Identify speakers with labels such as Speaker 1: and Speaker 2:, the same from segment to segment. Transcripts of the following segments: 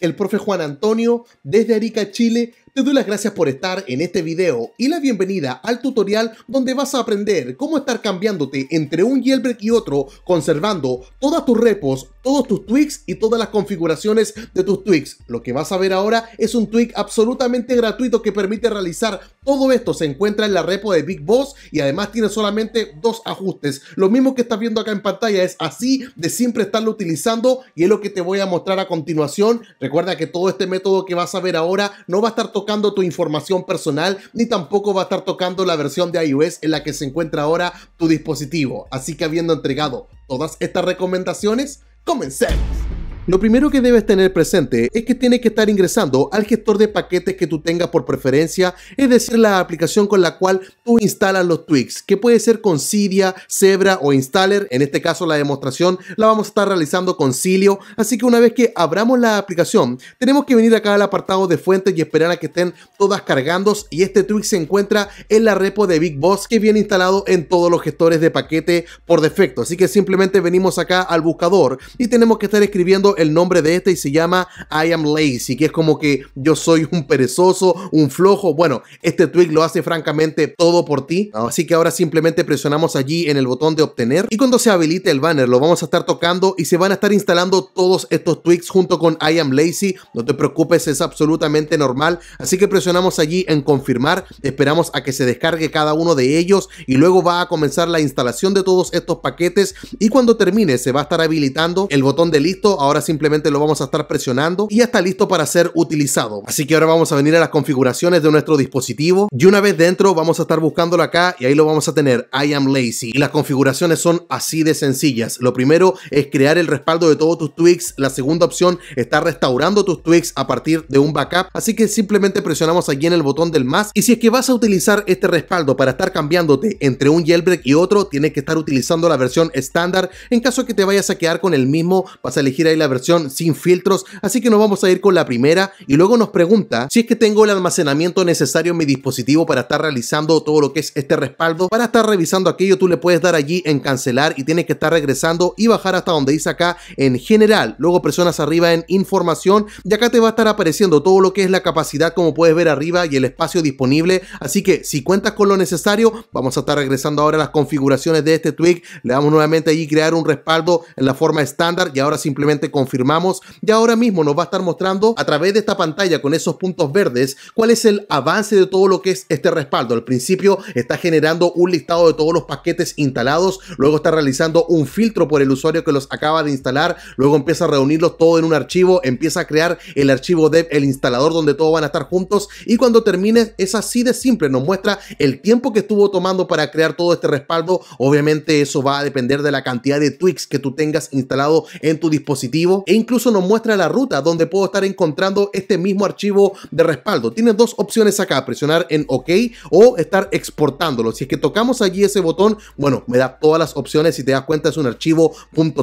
Speaker 1: el profe Juan Antonio desde Arica, Chile. Te doy las gracias por estar en este video y la bienvenida al tutorial donde vas a aprender cómo estar cambiándote entre un jailbreak y otro, conservando todas tus repos, todos tus tweaks y todas las configuraciones de tus tweaks. Lo que vas a ver ahora es un tweak absolutamente gratuito que permite realizar todo esto. Se encuentra en la repo de Big Boss y además tiene solamente dos ajustes. Lo mismo que estás viendo acá en pantalla es así de siempre estarlo utilizando y es lo que te voy a mostrar a continuación. Recuerda que todo este método que vas a ver ahora no va a estar tocando tu información personal ni tampoco va a estar tocando la versión de iOS en la que se encuentra ahora tu dispositivo. Así que habiendo entregado todas estas recomendaciones, comencemos. Lo primero que debes tener presente es que tienes que estar ingresando al gestor de paquetes que tú tengas por preferencia, es decir, la aplicación con la cual tú instalas los tweaks, que puede ser con Cydia, Zebra o Installer. En este caso, la demostración la vamos a estar realizando con Cilio. Así que una vez que abramos la aplicación, tenemos que venir acá al apartado de fuentes y esperar a que estén todas cargando. Y este tweak se encuentra en la repo de Big Boss que viene instalado en todos los gestores de paquete por defecto. Así que simplemente venimos acá al buscador y tenemos que estar escribiendo el nombre de este y se llama I am lazy, que es como que yo soy un perezoso, un flojo. Bueno, este tweak lo hace francamente todo por ti. Ah. Así que ahora simplemente presionamos allí en el botón de obtener y cuando se habilite el banner lo vamos a estar tocando y se van a estar instalando todos estos tweets junto con I am lazy. No te preocupes, es absolutamente normal. Así que presionamos allí en confirmar, esperamos a que se descargue cada uno de ellos y luego va a comenzar la instalación de todos estos paquetes y cuando termine se va a estar habilitando el botón de listo. Ahora simplemente lo vamos a estar presionando y ya está listo para ser utilizado. Así que ahora vamos a venir a las configuraciones de nuestro dispositivo y una vez dentro vamos a estar buscándolo acá y ahí lo vamos a tener, I am lazy. Y las configuraciones son así de sencillas. Lo primero es crear el respaldo de todos tus tweaks. La segunda opción está restaurando tus tweaks a partir de un backup. Así que simplemente presionamos aquí en el botón del más. Y si es que vas a utilizar este respaldo para estar cambiándote entre un jailbreak y otro, tienes que estar utilizando la versión estándar. En caso que te vayas a quedar con el mismo, vas a elegir ahí la versión sin filtros, así que nos vamos a ir con la primera y luego nos pregunta si es que tengo el almacenamiento necesario en mi dispositivo para estar realizando todo lo que es este respaldo, para estar revisando aquello tú le puedes dar allí en cancelar y tienes que estar regresando y bajar hasta donde dice acá en general, luego presionas arriba en información y acá te va a estar apareciendo todo lo que es la capacidad como puedes ver arriba y el espacio disponible, así que si cuentas con lo necesario, vamos a estar regresando ahora a las configuraciones de este tweak, le damos nuevamente allí crear un respaldo en la forma estándar y ahora simplemente con confirmamos y ahora mismo nos va a estar mostrando a través de esta pantalla con esos puntos verdes cuál es el avance de todo lo que es este respaldo. Al principio está generando un listado de todos los paquetes instalados, luego está realizando un filtro por el usuario que los acaba de instalar, luego empieza a reunirlos todo en un archivo, empieza a crear el archivo dev, el instalador donde todos van a estar juntos y cuando termine es así de simple, nos muestra el tiempo que estuvo tomando para crear todo este respaldo. Obviamente eso va a depender de la cantidad de tweaks que tú tengas instalado en tu dispositivo e incluso nos muestra la ruta donde puedo estar encontrando este mismo archivo de respaldo. Tiene dos opciones acá, presionar en OK o estar exportándolo. Si es que tocamos allí ese botón, bueno, me da todas las opciones. Si te das cuenta, es un archivo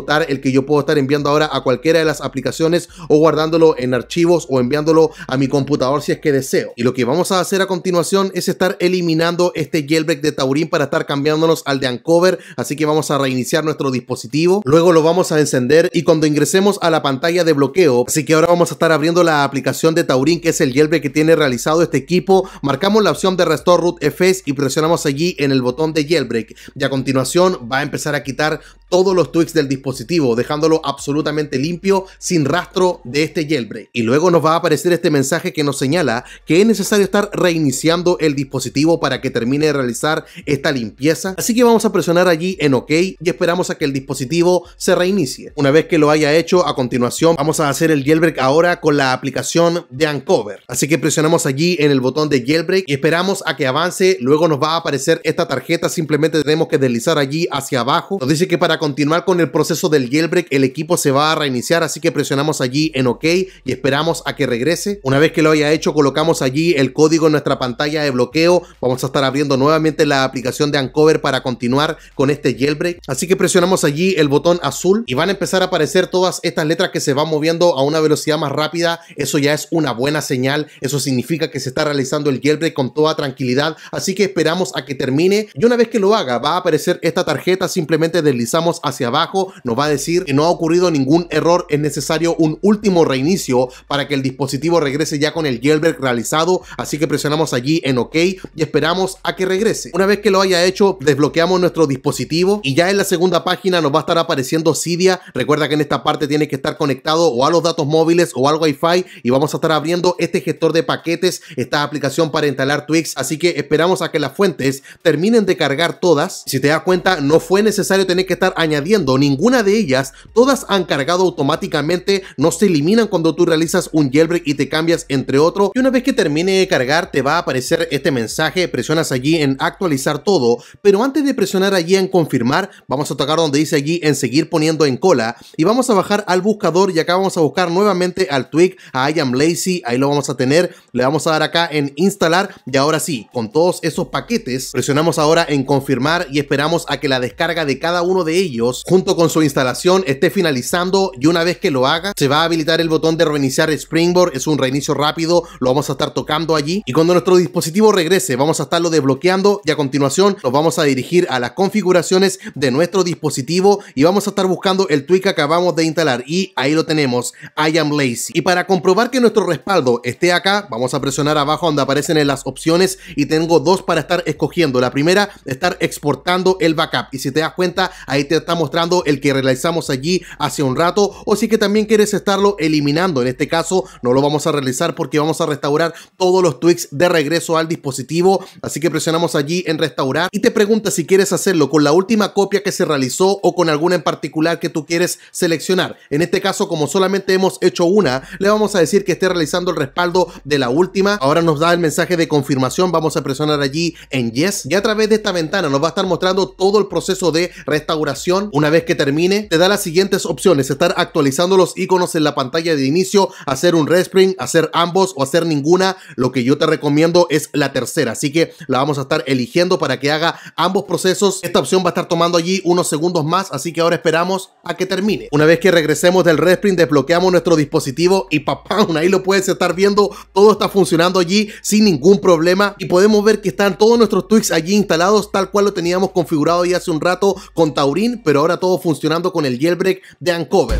Speaker 1: .tar el que yo puedo estar enviando ahora a cualquiera de las aplicaciones o guardándolo en archivos o enviándolo a mi computador si es que deseo. Y lo que vamos a hacer a continuación es estar eliminando este jailbreak de Taurín para estar cambiándonos al de Ancover. Así que vamos a reiniciar nuestro dispositivo. Luego lo vamos a encender y cuando ingresemos a la pantalla de bloqueo. Así que ahora vamos a estar abriendo la aplicación de Taurin que es el jailbreak que tiene realizado este equipo. Marcamos la opción de Restore Root FS y presionamos allí en el botón de jailbreak. Y a continuación va a empezar a quitar todos los tweaks del dispositivo, dejándolo absolutamente limpio, sin rastro de este jailbreak. Y luego nos va a aparecer este mensaje que nos señala que es necesario estar reiniciando el dispositivo para que termine de realizar esta limpieza. Así que vamos a presionar allí en OK y esperamos a que el dispositivo se reinicie. Una vez que lo haya hecho, a continuación vamos a hacer el jailbreak ahora con la aplicación de Uncover. Así que presionamos allí en el botón de jailbreak y esperamos a que avance. Luego nos va a aparecer esta tarjeta, simplemente tenemos que deslizar allí hacia abajo. Nos dice que para continuar con el proceso del jailbreak, el equipo se va a reiniciar, así que presionamos allí en OK y esperamos a que regrese. Una vez que lo haya hecho, colocamos allí el código en nuestra pantalla de bloqueo. Vamos a estar abriendo nuevamente la aplicación de Uncover para continuar con este jailbreak. Así que presionamos allí el botón azul y van a empezar a aparecer todas estas letras que se van moviendo a una velocidad más rápida. Eso ya es una buena señal. Eso significa que se está realizando el jailbreak con toda tranquilidad. Así que esperamos a que termine y una vez que lo haga va a aparecer esta tarjeta. Simplemente deslizamos hacia abajo, nos va a decir que no ha ocurrido ningún error, es necesario un último reinicio para que el dispositivo regrese ya con el jailbreak realizado, así que presionamos allí en OK y esperamos a que regrese. Una vez que lo haya hecho, desbloqueamos nuestro dispositivo y ya en la segunda página nos va a estar apareciendo Cydia. Recuerda que en esta parte tiene que estar conectado o a los datos móviles o al Wifi y vamos a estar abriendo este gestor de paquetes, esta aplicación para instalar Twix, así que esperamos a que las fuentes terminen de cargar todas. Si te das cuenta, no fue necesario tener que estar añadiendo ninguna de ellas, todas han cargado automáticamente, no se eliminan cuando tú realizas un jailbreak y te cambias entre otro. Y una vez que termine de cargar te va a aparecer este mensaje, presionas allí en actualizar todo, pero antes de presionar allí en confirmar, vamos a tocar donde dice allí en seguir poniendo en cola y vamos a bajar al buscador y acá vamos a buscar nuevamente al tweak, a ah, I am lazy, ahí lo vamos a tener, le vamos a dar acá en instalar y ahora sí, con todos esos paquetes, presionamos ahora en confirmar y esperamos a que la descarga de cada uno de ellos junto con su instalación, esté finalizando y una vez que lo haga, se va a habilitar el botón de reiniciar Springboard. Es un reinicio rápido, lo vamos a estar tocando allí. Y cuando nuestro dispositivo regrese, vamos a estarlo desbloqueando y a continuación nos vamos a dirigir a las configuraciones de nuestro dispositivo y vamos a estar buscando el tweak que acabamos de instalar. Y ahí lo tenemos, I am lazy. Y para comprobar que nuestro respaldo esté acá, vamos a presionar abajo donde aparecen en las opciones y tengo dos para estar escogiendo. La primera, estar exportando el backup. Y si te das cuenta, ahí te está mostrando el que realizamos allí hace un rato o si que también quieres estarlo eliminando. En este caso no lo vamos a realizar porque vamos a restaurar todos los tweaks de regreso al dispositivo. Así que presionamos allí en restaurar y te pregunta si quieres hacerlo con la última copia que se realizó o con alguna en particular que tú quieres seleccionar. En este caso como solamente hemos hecho una, le vamos a decir que esté realizando el respaldo de la última. Ahora nos da el mensaje de confirmación. Vamos a presionar allí en yes y a través de esta ventana nos va a estar mostrando todo el proceso de restauración una vez que termine, te da las siguientes opciones. Estar actualizando los iconos en la pantalla de inicio, hacer un respring, hacer ambos o hacer ninguna. Lo que yo te recomiendo es la tercera. Así que la vamos a estar eligiendo para que haga ambos procesos. Esta opción va a estar tomando allí unos segundos más. Así que ahora esperamos a que termine. Una vez que regresemos del respring, desbloqueamos nuestro dispositivo y papá, ahí lo puedes estar viendo. Todo está funcionando allí sin ningún problema. Y podemos ver que están todos nuestros tweaks allí instalados tal cual lo teníamos configurado ya hace un rato con Taurin pero ahora todo funcionando con el jailbreak de Uncover.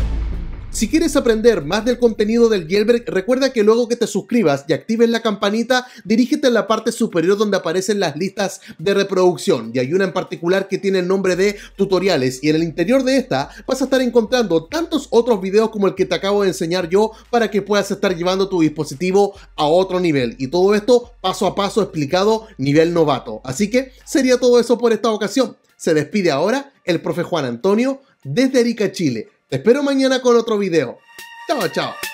Speaker 1: Si quieres aprender más del contenido del jailbreak, recuerda que luego que te suscribas y actives la campanita, dirígete a la parte superior donde aparecen las listas de reproducción y hay una en particular que tiene el nombre de tutoriales y en el interior de esta vas a estar encontrando tantos otros videos como el que te acabo de enseñar yo para que puedas estar llevando tu dispositivo a otro nivel y todo esto paso a paso explicado nivel novato. Así que sería todo eso por esta ocasión. Se despide ahora el profe Juan Antonio desde Arica, Chile. Te espero mañana con otro video. Chao, chao.